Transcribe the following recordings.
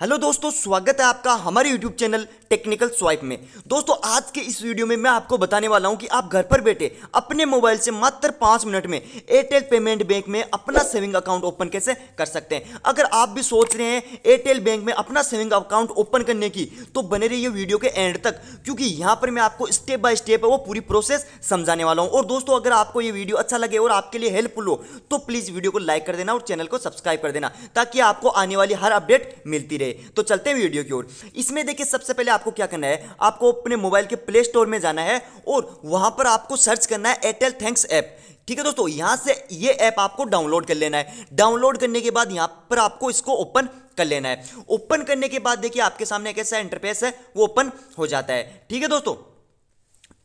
hello दोस्तों स्वागत है आपका हमारे यूट्यूब चैनल टेक्निकल स्वाइप में दोस्तों आज के इस वीडियो में मैं आपको बताने वाला हूं कि आप घर पर बैठे अपने मोबाइल से मात्र पाँच मिनट में एयरटेल पेमेंट बैंक में अपना सेविंग अकाउंट ओपन कैसे कर सकते हैं अगर आप भी सोच रहे हैं एयरटेल बैंक में अपना सेविंग अकाउंट ओपन करने की तो बने रहिए वीडियो के एंड तक क्योंकि यहाँ पर मैं आपको स्टेप बाय स्टेप वो पूरी प्रोसेस समझाने वाला हूँ और दोस्तों अगर आपको ये वीडियो अच्छा लगे और आपके लिए हेल्पफुल हो तो प्लीज़ वीडियो को लाइक कर देना और चैनल को सब्सक्राइब कर देना ताकि आपको आने वाली हर अपडेट मिलती रहे से तो चलते हैं वीडियो की ओर इसमें देखिए सबसे पहले आपको क्या करना है आपको अपने मोबाइल के प्ले स्टोर में जाना है और वहां पर आपको सर्च करना है एयरटेल थैंक्स ऐप ठीक है दोस्तों यहां से ये ऐप आपको डाउनलोड कर लेना है डाउनलोड करने के बाद यहां पर आपको इसको ओपन कर लेना है ओपन करने के बाद देखिए आपके सामने कैसा इंटरफेस है वो ओपन हो जाता है ठीक है दोस्तों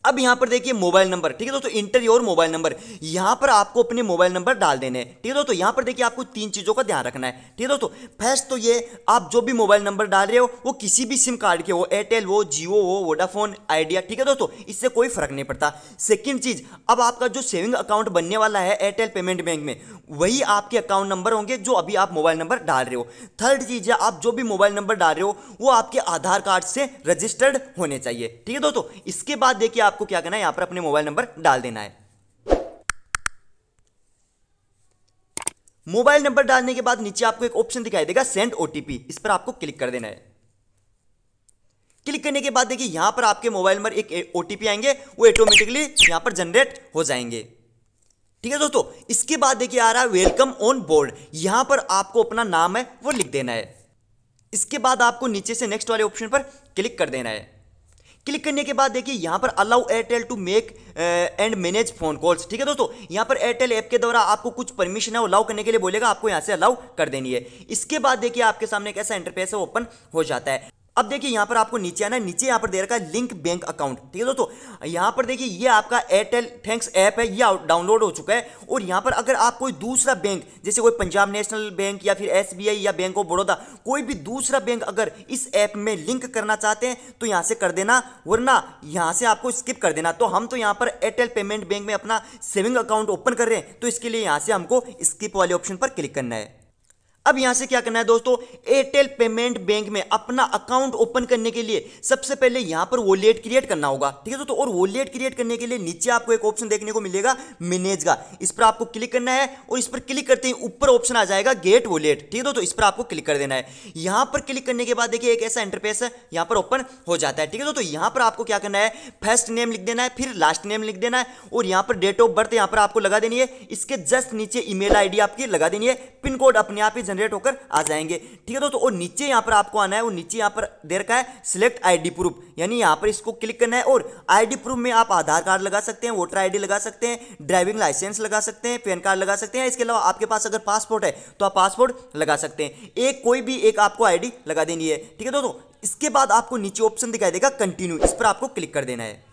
अब यहां पर देखिए मोबाइल नंबर ठीक है दोस्तों इंटर योर मोबाइल नंबर यहां पर आपको अपने मोबाइल नंबर डाल देने ठीक है दोस्तों यहां पर देखिए आपको तीन चीज़ों का ध्यान रखना है ठीक है दोस्तों फर्स्ट तो ये आप जो भी मोबाइल नंबर डाल रहे हो वो किसी भी सिम कार्ड के हो एयरटेल हो जियो हो वोडाफोन आइडिया ठीक है दोस्तों इससे कोई फर्क नहीं पड़ता सेकेंड चीज़ अब आपका जो सेविंग अकाउंट बनने वाला है एयरटेल पेमेंट बैंक में वही आपके अकाउंट नंबर होंगे जो अभी आप मोबाइल नंबर डाल रहे हो थर्ड चीज़ है आप जो भी मोबाइल नंबर डाल रहे हो वो आपके आधार कार्ड से रजिस्टर्ड होने चाहिए ठीक है दोस्तों इसके बाद देखिए आप आपको क्या करना है यहां पर अपने मोबाइल नंबर डाल देना है मोबाइल नंबर डालने के बाद नीचे आपको एक ऑप्शन दिखाई देगा सेंड ओटीपी इस पर आपको क्लिक कर देना है क्लिक करने के बाद देखिए यहां पर आपके मोबाइल नंबर एक ओटीपी आएंगे वो ऑटोमेटिकली यहां पर जनरेट हो जाएंगे ठीक है दोस्तों इसके बाद देखिए आ रहा है वेलकम ऑन बोर्ड यहां पर आपको अपना नाम है वो लिख देना है इसके बाद आपको नीचे से नेक्स्ट वाले ऑप्शन पर क्लिक कर देना है क्लिक करने के बाद देखिए यहां पर allow Airtel to make and manage phone calls ठीक है दोस्तों यहां पर एयरटेल ऐप के द्वारा आपको कुछ परमिशन है अलाउ करने के लिए बोलेगा आपको यहां से अलाउ कर देनी है इसके बाद देखिए आपके सामने कैसा इंटरफेस है ओपन हो जाता है अब देखिए यहाँ पर आपको नीचे आना नीचे यहाँ पर दे रखा है लिंक बैंक अकाउंट ठीक है दोस्तों यहाँ पर देखिए ये आपका एयरटेल थैंक्स ऐप है ये डाउनलोड हो चुका है और यहाँ पर अगर आप कोई दूसरा बैंक जैसे कोई पंजाब नेशनल बैंक या फिर एसबीआई या बैंक ऑफ बड़ौदा कोई भी दूसरा बैंक अगर इस ऐप में लिंक करना चाहते हैं तो यहाँ से कर देना वरना यहाँ से आपको स्किप कर देना तो हम तो यहाँ पर एयरटेल पेमेंट बैंक में अपना सेविंग अकाउंट ओपन कर रहे हैं तो इसके लिए यहाँ से हमको स्किप वाले ऑप्शन पर क्लिक करना है अब यहां से क्या करना है दोस्तों एयरटेल पेमेंट बैंक में अपना अकाउंट ओपन करने के लिए सबसे पहले यहां पर वॉलेट क्रिएट करना होगा ठीक है दोस्तों और वॉलेट क्रिएट करने के लिए नीचे आपको एक ऑप्शन देखने को मिलेगा मैनेज का इस पर आपको क्लिक करना है और इस पर क्लिक करते ही ऊपर ऑप्शन आ जाएगा गेट वॉलेट ठीक है दोस्तों इस पर आपको क्लिक कर देना है यहां पर क्लिक करने के बाद देखिए एक ऐसा है यहां पर ओपन हो जाता है ठीक है दोस्तों यहां पर आपको क्या करना है फर्स्ट नेम लिख देना है फिर लास्ट नेम लिख देना है और यहां पर डेट ऑफ बर्थ यहां पर आपको लगा देनी है इसके जस्ट नीचे ईमेल आईडी आपकी लगा देनी है पिन कोड अपने आप ही जनरेट होकर आ जाएंगे ठीक है दोस्तों और नीचे यहाँ पर आपको आना है वो नीचे यहाँ पर दे रखा है सिलेक्ट आईडी प्रूफ यानी यहाँ पर इसको क्लिक करना है और आईडी प्रूफ में आप आधार कार्ड लगा सकते हैं वोटर आई लगा सकते हैं ड्राइविंग लाइसेंस लगा सकते हैं पैन कार्ड लगा सकते हैं इसके अलावा आपके पास अगर पासपोर्ट है तो आप पासपोर्ट लगा सकते हैं एक कोई भी एक आपको आई लगा देनी है ठीक है दोस्तों इसके बाद आपको नीचे ऑप्शन दिखाई देगा कंटिन्यू इस पर आपको क्लिक कर देना है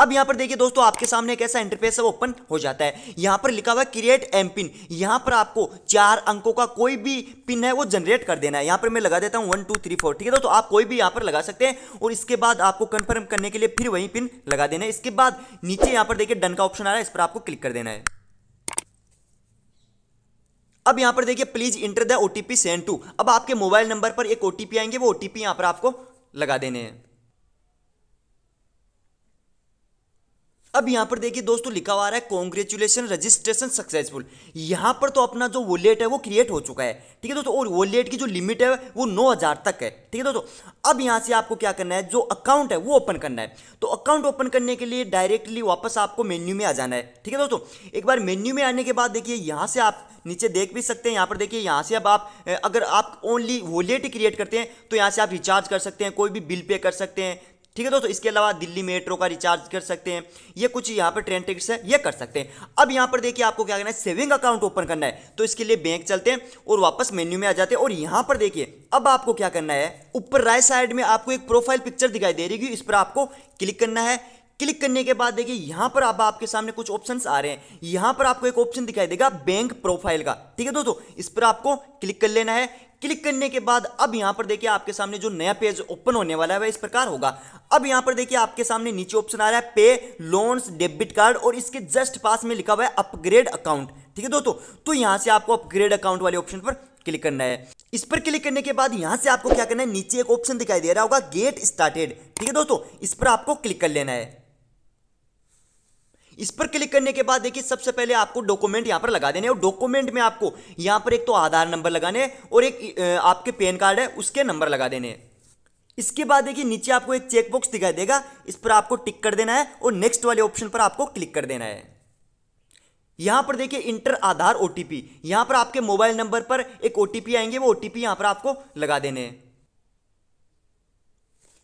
अब यहां पर देखिए दोस्तों आपके सामने एक ऐसा इंटरफेस है ओपन हो जाता है यहां पर लिखा हुआ है क्रिएट एम पिन यहां पर आपको चार अंकों का कोई भी पिन है वो जनरेट कर देना है यहां पर मैं लगा देता हूं वन टू थ्री फोर ठीक है दोस्तों आप कोई भी यहां पर लगा सकते हैं और इसके बाद आपको कंफर्म करने के लिए फिर वही पिन लगा देना है इसके बाद नीचे यहां पर देखिए डन का ऑप्शन आ रहा है इस पर आपको क्लिक कर देना है अब यहां पर देखिए please enter the OTP send to अब आपके मोबाइल नंबर पर एक ओटीपी आएंगे वो ओटीपी यहां पर आपको लगा देने हैं अब यहाँ पर देखिए दोस्तों लिखा हुआ रहा है कॉन्ग्रेचुलेसन रजिस्ट्रेशन सक्सेसफुल यहाँ पर तो अपना जो वॉलेट है वो क्रिएट हो चुका है ठीक है दोस्तों और वॉलेट की जो लिमिट है वो नौ हज़ार तक है ठीक है दोस्तों अब यहाँ से आपको क्या करना है जो अकाउंट है वो ओपन करना है तो अकाउंट ओपन करने के लिए डायरेक्टली वापस आपको मेन्यू में आ जाना है ठीक है दोस्तों एक बार मेन्यू में आने के बाद देखिए यहाँ से आप नीचे देख भी सकते हैं यहाँ पर देखिए यहां से अब आप अगर आप ओनली वॉलेट क्रिएट करते हैं तो यहाँ से आप रिचार्ज कर सकते हैं कोई भी बिल पे कर सकते हैं ठीक है दोस्तों इसके अलावा दिल्ली मेट्रो का रिचार्ज कर सकते हैं ये कुछ यहाँ पर ट्रेन टिकट्स है ये कर सकते हैं अब यहाँ पर देखिए आपको क्या करना है सेविंग अकाउंट ओपन करना है तो इसके लिए बैंक चलते हैं और वापस मेन्यू में आ जाते हैं और यहाँ पर देखिए अब आपको क्या करना है ऊपर राइट साइड में आपको एक प्रोफाइल पिक्चर दिखाई दे रही है इस पर आपको क्लिक करना है क्लिक करने के बाद देखिए यहां पर अब आपके सामने कुछ ऑप्शंस आ रहे हैं यहां पर आपको एक ऑप्शन दिखाई देगा बैंक प्रोफाइल का ठीक है दोस्तों इस पर आपको क्लिक कर लेना है क्लिक करने के बाद अब यहां पर देखिए आपके सामने जो नया पेज ओपन होने वाला है वह इस प्रकार होगा अब यहां पर देखिए आपके सामने नीचे ऑप्शन आ रहा है पे लोन्स डेबिट कार्ड और इसके जस्ट पास में लिखा हुआ है अपग्रेड अकाउंट ठीक है दोस्तों तो यहां से आपको अपग्रेड अकाउंट वाले ऑप्शन पर क्लिक करना है इस पर क्लिक करने के बाद यहां से आपको क्या करना है नीचे एक ऑप्शन दिखाई दे रहा होगा गेट स्टार्टेड ठीक है दोस्तों इस पर आपको क्लिक कर लेना है इस पर क्लिक करने के बाद देखिए सबसे पहले आपको डॉक्यूमेंट यहाँ पर लगा देने और डॉक्यूमेंट में आपको यहाँ पर एक तो आधार नंबर लगाने और एक आपके पैन कार्ड है उसके नंबर लगा देने इसके बाद देखिए नीचे आपको एक चेकबॉक्स दिखाई देगा इस पर आपको टिक कर देना है और नेक्स्ट वाले ऑप्शन पर आपको क्लिक कर देना है यहां पर देखिए इंटर आधार ओटीपी यहां पर आपके मोबाइल नंबर पर एक ओटीपी आएंगे वो ओटीपी यहां पर आपको लगा देने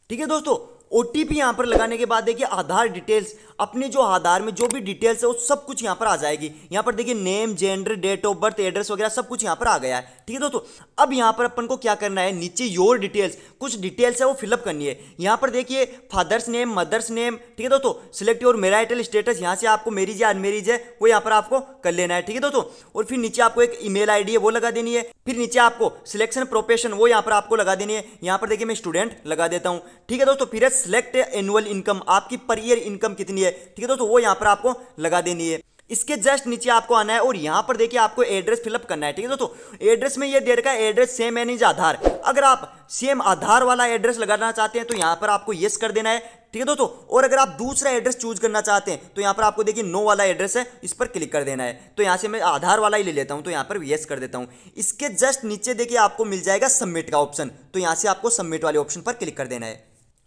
ठीक है दोस्तों ओ यहाँ पर लगाने के बाद देखिए आधार डिटेल्स अपने जो आधार में जो भी डिटेल्स है वो सब कुछ यहाँ पर आ जाएगी यहाँ पर देखिए name gender date of birth address वगैरह सब कुछ यहाँ पर आ गया है ठीक है दोस्तों अब यहाँ पर अपन को क्या करना है नीचे योर डिटेल्स कुछ डिटेल्स है वो फिलअप करनी है यहाँ पर देखिए फादर्स नेम मदर्स नेम ठीक है दोस्तों सिलेक्ट योर मेराइटल स्टेटस यहाँ से आपको मेरीज या अनमेरीज है वो यहाँ पर आपको कर लेना है ठीक है दोस्तों और फिर नीचे आपको एक ईमेल आईडी है वो लगा देनी है फिर नीचे आपको सिलेक्शन प्रोफेशन वो यहाँ पर आपको लगा देनी है यहाँ पर देखिए मैं स्टूडेंट लगा देता हूँ ठीक है दोस्तों फिर सिलेक्ट एनुअल इनकम आपकी पर ईयर इनकम कितनी है ठीक है दोस्तों वो यहाँ पर आपको लगा देनी है इसके जस्ट नीचे आपको आना है और यहाँ पर देखिए आपको एड्रेस फिलअप करना है ठीक है दोस्तों एड्रेस में ये दे रखा है एड्रेस सेम है इज आधार अगर आप सेम आधार वाला एड्रेस लगाना चाहते हैं तो यहाँ पर आपको येस कर देना है ठीक है दोस्तों और अगर आप दूसरा एड्रेस चूज करना चाहते हैं तो यहाँ पर आपको देखिए नो वाला एड्रेस है इस पर क्लिक कर देना है तो यहाँ से मैं आधार वाला ही ले लेता हूँ तो यहाँ पर येस कर देता हूँ इसके जस्ट नीचे देखिए आपको मिल जाएगा सबमिट का ऑप्शन तो यहाँ से आपको सबमिट वाले ऑप्शन पर क्लिक कर देना है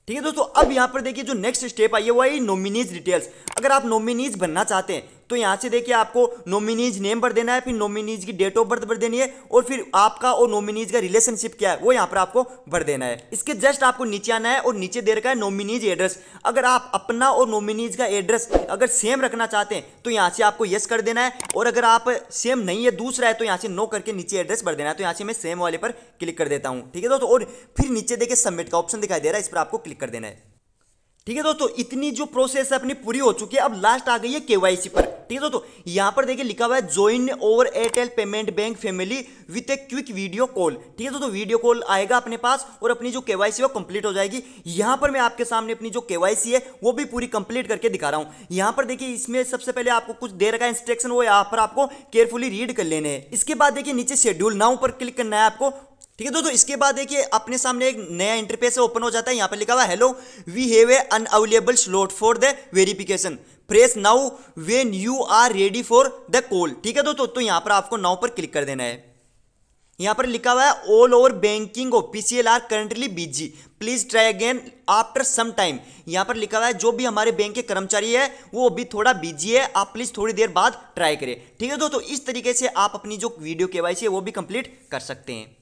ठीक है दोस्तों अब यहां पर देखिए जो नेक्स्ट स्टेप आई है वो आई नोमिनीज डिटेल्स अगर आप नोमिनीज बनना चाहते हैं तो यहाँ से देखिए आपको नोमिनीज नेम भर देना है फिर नोमिनीज की डेट ऑफ बर्थ भर देनी है और फिर आपका और नोमिनीज का रिलेशनशिप क्या है वो यहाँ पर आपको भर देना है इसके जस्ट आपको नीचे आना है और नीचे दे रखा है नोमिनीज एड्रेस अगर आप अपना और नोमिनीज का एड्रेस अगर सेम रखना चाहते हैं तो यहाँ से आपको येस कर देना है और अगर आप सेम नहीं है दूसरा है तो यहाँ से नो करके नीचे एड्रेस भर देना है तो यहाँ से मैं सेम वाले पर क्लिक कर देता हूँ ठीक है दोस्तों और फिर नीचे देखिए सबमिट का ऑप्शन दिखाई दे रहा है इस पर आपको क्लिक कर देना है ठीक है दोस्तों इतनी जो प्रोसेस है अपनी पूरी हो चुकी है अब लास्ट आ गई है केवाईसी पर ठीक है दोस्तों यहां पर देखिए लिखा हुआ है join over Airtel payment bank family with a quick video call ठीक है दोस्तों वीडियो कॉल आएगा अपने पास और अपनी जो केवाईसी है वो कंप्लीट हो जाएगी यहाँ पर मैं आपके सामने अपनी जो केवाईसी है वो भी पूरी कंप्लीट करके दिखा रहा हूँ यहां पर देखिए इसमें सबसे पहले आपको कुछ देर का इंस्ट्रक्शन वो यहाँ पर आपको केयरफुली रीड कर लेने हैं इसके बाद देखिए नीचे शेड्यूल नाउ पर क्लिक करना है आपको ठीक है दोस्तों तो इसके बाद देखिए अपने सामने एक नया इंटरफेस ओपन हो जाता है यहाँ पर लिखा हुआ hello we have a unavailable slot for the verification press now when you are ready for the call ठीक है दोस्तों तो, तो यहाँ पर आपको नाउ पर क्लिक कर देना है यहाँ पर लिखा हुआ है all over banking O P C L R currently busy please try again after some time यहाँ पर लिखा हुआ है जो भी हमारे बैंक के कर्मचारी है वो अभी थोड़ा बिजी है आप प्लीज थोड़ी देर बाद ट्राई करें ठीक है दोस्तों तो इस तरीके से आप अपनी जो वीडियो के वाई है वो भी कंप्लीट कर सकते हैं